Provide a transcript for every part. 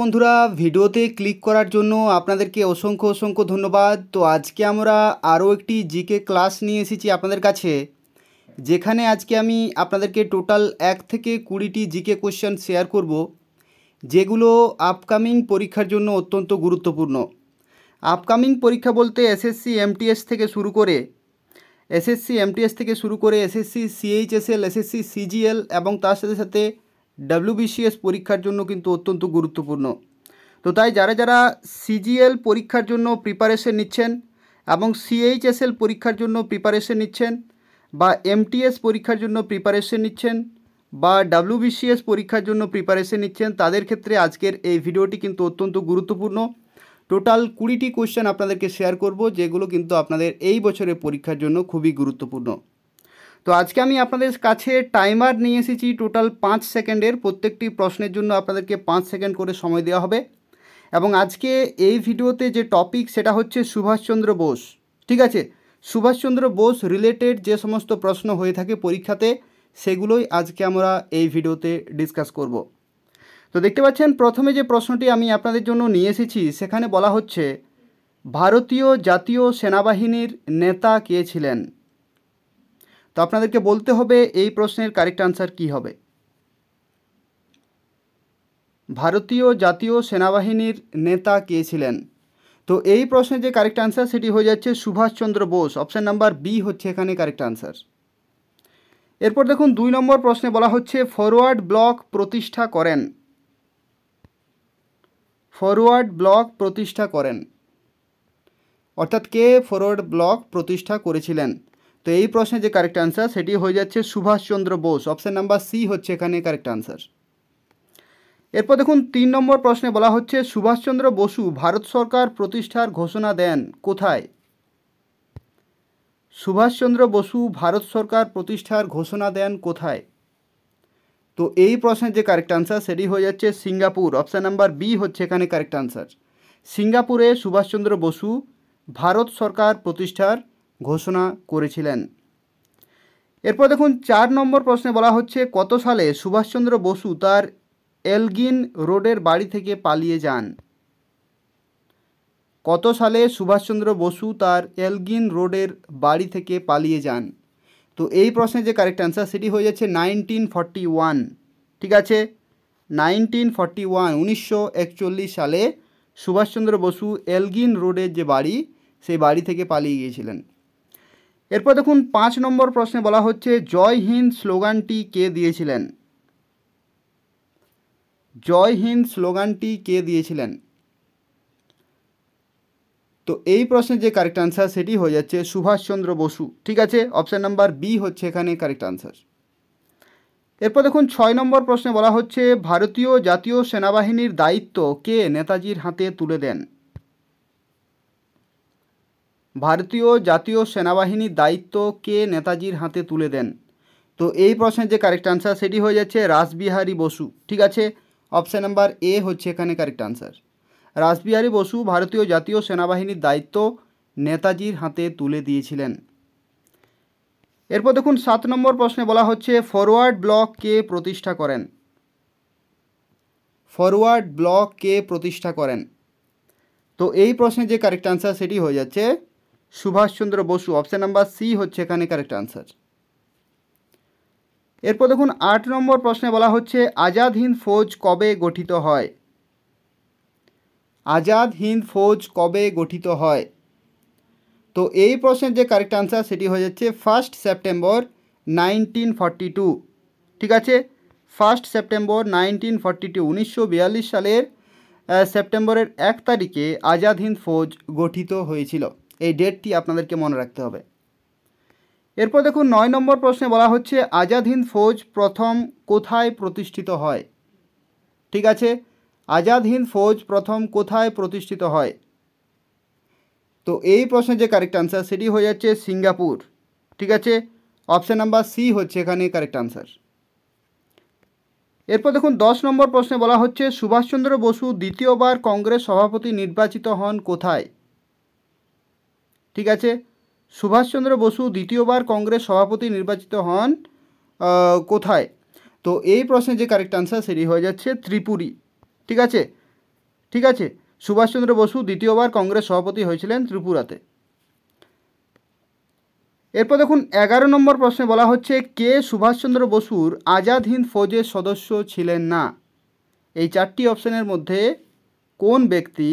বন্ধুরা ভিডিওতে ক্লিক করার জন্য আপনাদেরকে অসংখ্য অসংখ্য ধন্যবাদ তো আজকে আমরা আরও একটি জিকে ক্লাস নিয়ে এসেছি আপনাদের কাছে যেখানে আজকে আমি আপনাদেরকে টোটাল এক থেকে কুড়িটি জিকে কোশ্চেন শেয়ার করব যেগুলো আপকামিং পরীক্ষার জন্য অত্যন্ত গুরুত্বপূর্ণ আপকামিং পরীক্ষা বলতে এসএসসি এমটিএস থেকে শুরু করে এসএসসি এমটিএস থেকে শুরু করে এসএসসি সিএইচএসএল এসএসসি সিজিএল এবং তার সাথে সাথে ডাব্লিউবিসিএস পরীক্ষার জন্য কিন্তু অত্যন্ত গুরুত্বপূর্ণ তো তাই যারা যারা সিজিএল পরীক্ষার জন্য প্রিপারেশন নিচ্ছেন এবং সিএইচএসএল পরীক্ষার জন্য প্রিপারেশন নিচ্ছেন বা এমটিএস পরীক্ষার জন্য প্রিপারেশন নিচ্ছেন বা ডাব্লিউবিসিএস পরীক্ষার জন্য প্রিপারেশন নিচ্ছেন তাদের ক্ষেত্রে আজকের এই ভিডিওটি কিন্তু অত্যন্ত গুরুত্বপূর্ণ টোটাল কুড়িটি কোশ্চেন আপনাদেরকে শেয়ার করব যেগুলো কিন্তু আপনাদের এই বছরের পরীক্ষার জন্য খুবই গুরুত্বপূর্ণ তো আজকে আমি আপনাদের কাছে টাইমার নিয়ে এসেছি টোটাল পাঁচ সেকেন্ডের প্রত্যেকটি প্রশ্নের জন্য আপনাদেরকে পাঁচ সেকেন্ড করে সময় দেওয়া হবে এবং আজকে এই ভিডিওতে যে টপিক সেটা হচ্ছে সুভাষচন্দ্র বোস ঠিক আছে সুভাষচন্দ্র বোস রিলেটেড যে সমস্ত প্রশ্ন হয়ে থাকে পরীক্ষাতে সেগুলোই আজকে আমরা এই ভিডিওতে ডিসকাস করব তো দেখতে পাচ্ছেন প্রথমে যে প্রশ্নটি আমি আপনাদের জন্য নিয়ে এসেছি সেখানে বলা হচ্ছে ভারতীয় জাতীয় সেনাবাহিনীর নেতা কে ছিলেন তো আপনাদেরকে বলতে হবে এই প্রশ্নের কারেক্ট আনসার কি হবে ভারতীয় জাতীয় সেনাবাহিনীর নেতা কে ছিলেন তো এই প্রশ্নের যে কারেক্ট আনসার সেটি হয়ে যাচ্ছে Subhash Chandra Bose option number B হচ্ছে এখানে কারেক্ট আনসার এরপর দেখুন দুই নম্বর প্রশ্নে বলা হচ্ছে ফরওয়ার্ড ব্লক প্রতিষ্ঠা করেন ফরওয়ার্ড ব্লক প্রতিষ্ঠা করেন অর্থাৎ কে ফরওয়ার্ড ব্লক প্রতিষ্ঠা করেছিলেন তো এই প্রশ্নে যে কারেক্ট আনসার সেটি হয়ে যাচ্ছে Subhash Chandra Bose option number C হচ্ছে এখানে কারেক্ট আনসার এরপর দেখুন তিন নম্বর প্রশ্নে বলা হচ্ছে সুভাষচন্দ্র বসু ভারত সরকার প্রতিষ্ঠার ঘোষণা দেন কোথায় সুভাষচন্দ্র বসু ভারত সরকার প্রতিষ্ঠার ঘোষণা দেন কোথায় তো এই প্রশ্নের যে কারেক্ট আনসার সেটি হয়ে যাচ্ছে সিঙ্গাপুর অপশান নাম্বার বি হচ্ছে এখানে কারেক্ট আনসার সিঙ্গাপুরে সুভাষচন্দ্র বসু ভারত সরকার প্রতিষ্ঠার ঘোষণা করেছিলেন এরপর দেখুন চার নম্বর প্রশ্নে বলা হচ্ছে কত সালে সুভাষচন্দ্র বসু তার এলগিন রোডের বাড়ি থেকে পালিয়ে যান কত সালে সুভাষচন্দ্র বসু তার এলগিন রোডের বাড়ি থেকে পালিয়ে যান তো এই প্রশ্নে যে কারেক্ট অ্যান্সার সেটি হয়ে যাচ্ছে নাইনটিন ফর্টি ওয়ান ঠিক আছে নাইনটিন ফর্টি ওয়ান উনিশশো একচল্লিশ সালে সুভাষচন্দ্র বসু এলগিন রোডের যে বাড়ি সেই বাড়ি থেকে পালিয়ে গিয়েছিলেন এরপর দেখুন পাঁচ নম্বর প্রশ্নে বলা হচ্ছে জয় হিন্দ স্লোগানটি কে দিয়েছিলেন জয় হিন্দ স্লোগানটি কে দিয়েছিলেন তো এই প্রশ্নের যে কারেক্ট আনসার সেটি হয়ে যাচ্ছে সুভাষচন্দ্র বসু ঠিক আছে অপশান নাম্বার বি হচ্ছে এখানে কারেক্ট আনসার এরপর দেখুন ছয় নম্বর প্রশ্নে বলা হচ্ছে ভারতীয় জাতীয় সেনাবাহিনীর দায়িত্ব কে নেতাজির হাতে তুলে দেন ভারতীয় জাতীয় সেনাবাহিনীর দায়িত্ব কে নেতাজির হাতে তুলে দেন তো এই প্রশ্নের যে কারেক্ট আনসার সেটি হয়ে যাচ্ছে রাসবিহারী বসু ঠিক আছে অপশান নাম্বার এ হচ্ছে এখানে কারেক্ট আনসার রাসবিহারী বসু ভারতীয় জাতীয় সেনাবাহিনীর দায়িত্ব নেতাজির হাতে তুলে দিয়েছিলেন এরপর দেখুন সাত নম্বর প্রশ্নে বলা হচ্ছে ফরওয়ার্ড ব্লক কে প্রতিষ্ঠা করেন ফরওয়ার্ড ব্লক কে প্রতিষ্ঠা করেন তো এই প্রশ্নে যে কারেক্ট আনসার সেটি হয়ে যাচ্ছে Subhash Chandra Basu option number C হচ্ছে এখানে কারেক্ট আনসার এরপর দেখুন আট নম্বর প্রশ্নে বলা হচ্ছে আজাদ হিন্দ ফৌজ কবে গঠিত হয় আজাদ হিন্দ ফৌজ কবে গঠিত হয় তো এই প্রশ্নের যে কারেক্ট আনসার সেটি হয়ে যাচ্ছে first September nineteen forty two ঠিক আছে first September nineteen forty two উনিশশো বিয়াল্লিশ সালের সেপ্টেম্বরের এক তারিখে আজাদ হিন্দ ফৌজ গঠিত হয়েছিল এই ডেটটি আপনাদেরকে মনে রাখতে হবে এরপর দেখুন নয় নম্বর প্রশ্নে বলা হচ্ছে আজাদ হিন্দ ফৌজ প্রথম কোথায় প্রতিষ্ঠিত হয় ঠিক আছে আজাদ হিন্দ ফৌজ প্রথম কোথায় প্রতিষ্ঠিত হয় তো এই প্রশ্নের যে কারেক্ট আনসার সেটি হয়ে যাচ্ছে সিঙ্গাপুর ঠিক আছে অপশান নাম্বার সি হচ্ছে এখানে কারেক্ট আনসার এরপর দেখুন দশ নম্বর প্রশ্নে বলা হচ্ছে সুভাষচন্দ্র বসু দ্বিতীয়বার কংগ্রেস সভাপতি নির্বাচিত হন কোথায় ঠিক আছে সুভাষচন্দ্র বসু দ্বিতীয়বার কংগ্রেস সভাপতি নির্বাচিত হন কোথায় তো এই প্রশ্নে যে কারেক্ট আনসার সেটি হয়ে যাচ্ছে ত্রিপুরী ঠিক আছে ঠিক আছে সুভাষচন্দ্র বসু দ্বিতীয়বার কংগ্রেস সভাপতি হয়েছিলেন ত্রিপুরাতে এরপর দেখুন এগারো নম্বর প্রশ্নে বলা হচ্ছে কে সুভাষচন্দ্র বসুর আজাদ হিন্দ ফৌজের সদস্য ছিলেন না এই চারটি অপশনের মধ্যে কোন ব্যক্তি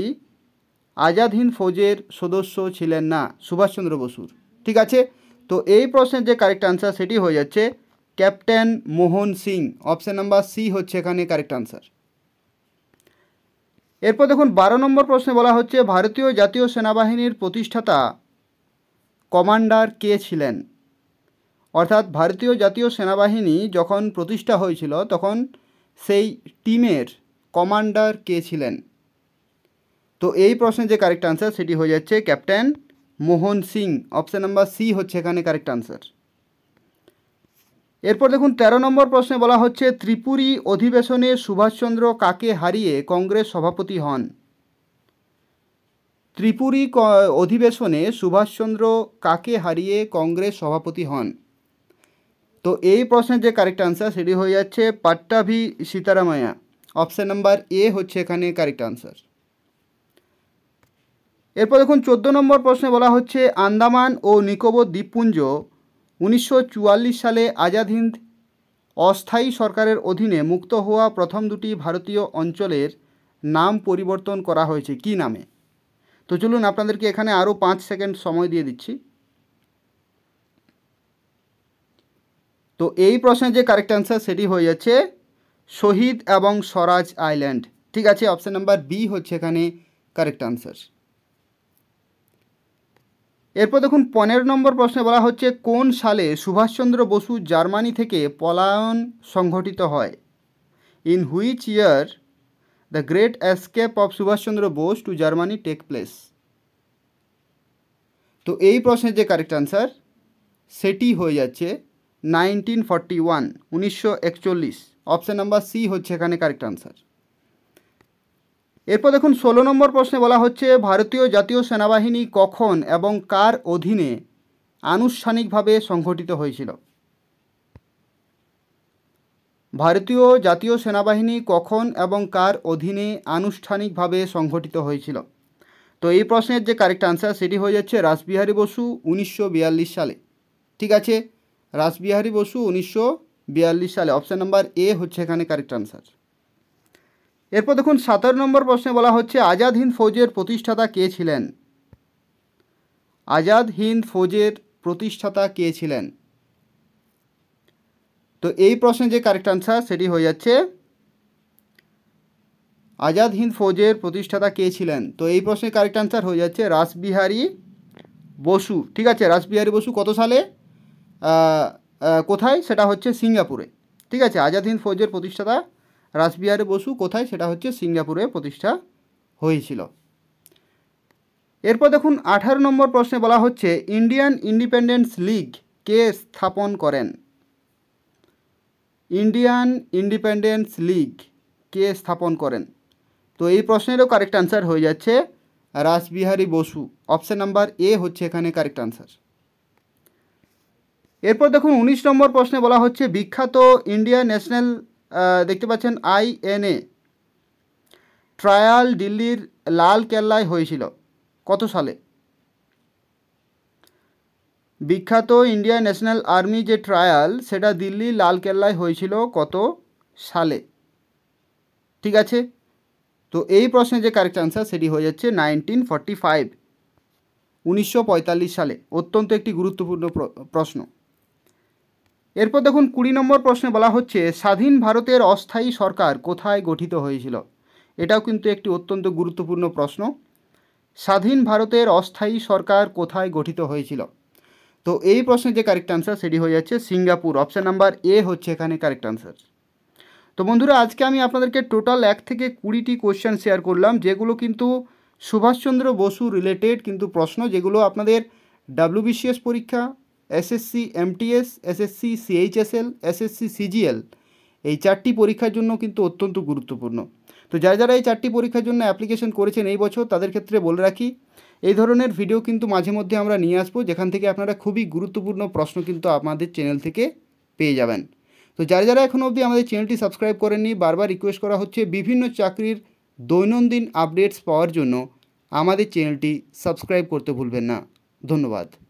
আজাদ হিন্দ ফৌজের সদস্য ছিলেন না সুভাষচন্দ্র বসুর ঠিক আছে তো এই প্রশ্নের যে কারেক্ট আনসার সেটি হয়ে যাচ্ছে Captain Mohan Singh option number C হচ্ছে এখানে কারেক্ট আনসার এরপর দেখুন বারো নম্বর প্রশ্নে বলা হচ্ছে ভারতীয় জাতীয় সেনাবাহিনীর প্রতিষ্ঠাতা কমান্ডার কে ছিলেন অর্থাৎ ভারতীয় জাতীয় সেনাবাহিনী যখন প্রতিষ্ঠা হয়েছিল তখন সেই টিমের কমান্ডার কে ছিলেন তো এই প্রশ্নের যে কারেক্ট আনসার সেটি হয়ে যাচ্ছে Captain Mohan Singh option number C হচ্ছে এখানে কারেক্ট আনসার এরপর দেখুন ১৩ নম্বর প্রশ্নে বলা হচ্ছে ত্রিপুরী অধিবেশনে সুভাষচন্দ্র কাকে হারিয়ে কংগ্রেস সভাপতি হন ত্রিপুরী অধিবেশনে সুভাষচন্দ্র কাকে হারিয়ে কংগ্রেস সভাপতি হন তো এই প্রশ্নের যে কারেক্ট আনসার সেটি হয়ে যাচ্ছে পাট্টাভি সীতারামায়া অপশান নাম্বার এ হচ্ছে এখানে কারেক্ট আনসার এরপর দেখুন চোদ্দো নম্বর প্রশ্নে বলা হচ্ছে আন্দামান ও নিকোবর দ্বীপপুঞ্জ উনিশশো সালে আজাদ হিন্দ অস্থায়ী সরকারের অধীনে মুক্ত হওয়া প্রথম দুটি ভারতীয় অঞ্চলের নাম পরিবর্তন করা হয়েছে কি নামে তো চলুন আপনাদেরকে এখানে আরও পাঁচ সেকেন্ড সময় দিয়ে দিচ্ছি তো এই প্রশ্নের যে কারেক্ট অ্যান্সার সেটি হয়ে যাচ্ছে শহীদ এবং স্বরাজ আইল্যান্ড ঠিক আছে অপশান নাম্বার বি হচ্ছে এখানে কারেক্ট অ্যান্সার এরপর দেখুন পনেরো নম্বর প্রশ্নে বলা হচ্ছে কোন সালে সুভাষচন্দ্র বসু জার্মানি থেকে পলায়ন সংঘটিত হয় in which year the great escape of Subhash Chandra Bose to Germany take place তো এই প্রশ্নের যে কারেক্ট আনসার সেটি হয়ে যাচ্ছে নাইনটিন ফর্টি ওয়ান উনিশশো একচল্লিশ অপশান নাম্বার সি হচ্ছে এখানে কারেক্ট আনসার এরপর দেখুন ষোলো নম্বর প্রশ্নে বলা হচ্ছে ভারতীয় জাতীয় সেনাবাহিনী কখন এবং কার অধীনে আনুষ্ঠানিকভাবে সংঘটিত হয়েছিল ভারতীয় জাতীয় সেনাবাহিনী কখন এবং কার অধীনে আনুষ্ঠানিকভাবে সংঘটিত হয়েছিল তো এই প্রশ্নের যে কারেক্ট আনসার সেটি হয়ে যাচ্ছে রাসবিহারী বসু উনিশশো সালে ঠিক আছে রাসবিহারী বসু উনিশশো সালে অপশান নাম্বার এ হচ্ছে এখানে কারেক্ট আনসার এরপর দেখুন সতেরো নম্বর প্রশ্নে বলা হচ্ছে আজাদ হিন্দ ফৌজের প্রতিষ্ঠাতা কে ছিলেন আজাদ হিন্দ ফৌজের প্রতিষ্ঠাতা কে ছিলেন তো এই প্রশ্নে যে কারেক্ট আনসার সেটি হয়ে যাচ্ছে আজাদ হিন্দ ফৌজের প্রতিষ্ঠাতা কে ছিলেন তো এই প্রশ্নের কারেক্ট আনসার হয়ে যাচ্ছে রাসবিহারী বসু ঠিক আছে রাসবিহারী বসু কত সালে কোথায় সেটা হচ্ছে সিঙ্গাপুরে ঠিক আছে আজাদ হিন্দ ফৌজের প্রতিষ্ঠাতা রাসবিহারী বসু কোথায় সেটা হচ্ছে সিঙ্গাপুরে প্রতিষ্ঠা হয়েছিল এরপর দেখুন আঠারো নম্বর প্রশ্নে বলা হচ্ছে ইন্ডিয়ান ইন্ডিপেন্ডেন্স লিগ কে স্থাপন করেন ইন্ডিয়ান ইন্ডিপেন্ডেন্স লিগ কে স্থাপন করেন তো এই প্রশ্নেরও কারেক্ট আনসার হয়ে যাচ্ছে Rash Behari Basu option number A হচ্ছে এখানে কারেক্ট আনসার এরপর দেখুন উনিশ নম্বর প্রশ্নে বলা হচ্ছে বিখ্যাত ইন্ডিয়া ন্যাশনাল দেখতে পাচ্ছেন আইএনএ ট্রায়াল দিল্লির লাল কেল্লায় হয়েছিল কত সালে বিখ্যাত ইন্ডিয়া ন্যাশনাল আর্মি যে ট্রায়াল সেটা দিল্লি লালকেল্লায় হয়েছিল কত সালে ঠিক আছে তো এই প্রশ্নে যে কারেক্ট আনসার সেটি হয়ে যাচ্ছে নাইনটিন ফর্টি ফাইভ উনিশশো সালে অত্যন্ত একটি গুরুত্বপূর্ণ প্রশ্ন এরপর দেখুন কুড়ি নম্বর প্রশ্নে বলা হচ্ছে স্বাধীন ভারতের অস্থায়ী সরকার কোথায় গঠিত হয়েছিল এটাও কিন্তু একটি অত্যন্ত গুরুত্বপূর্ণ প্রশ্ন স্বাধীন ভারতের অস্থায়ী সরকার কোথায় গঠিত হয়েছিল তো এই প্রশ্নের যে কারেক্ট আনসার সেটি হয়ে যাচ্ছে সিঙ্গাপুর অপশান নাম্বার এ হচ্ছে এখানে কারেক্ট আনসার তো বন্ধুরা আজকে আমি আপনাদেরকে টোটাল এক থেকে কুড়িটি কোশ্চেন শেয়ার করলাম যেগুলো কিন্তু সুভাষচন্দ্র বসু রিলেটেড কিন্তু প্রশ্ন যেগুলো আপনাদের ডাব্লিউবিসিএস পরীক্ষা SSC MTS SSC CHSL SSC CGL এই চারটি পরীক্ষার জন্য কিন্তু অত্যন্ত গুরুত্বপূর্ণ তো যারা যারা এই চারটি পরীক্ষার জন্য অ্যাপ্লিকেশন করেছেন এই বছর তাদের ক্ষেত্রে বলে রাখি এই ধরনের ভিডিও কিন্তু মাঝে মধ্যে আমরা নিয়ে আসবো যেখান থেকে আপনারা খুবই গুরুত্বপূর্ণ প্রশ্ন কিন্তু আমাদের চ্যানেল থেকে পেয়ে যাবেন তো যারা যারা এখনও অবধি আমাদের চ্যানেলটি সাবস্ক্রাইব করেননি বারবার রিকোয়েস্ট করা হচ্ছে বিভিন্ন চাকরির দৈনন্দিন আপডেটস পাওয়ার জন্য আমাদের চ্যানেলটি সাবস্ক্রাইব করতে ভুলবেন না ধন্যবাদ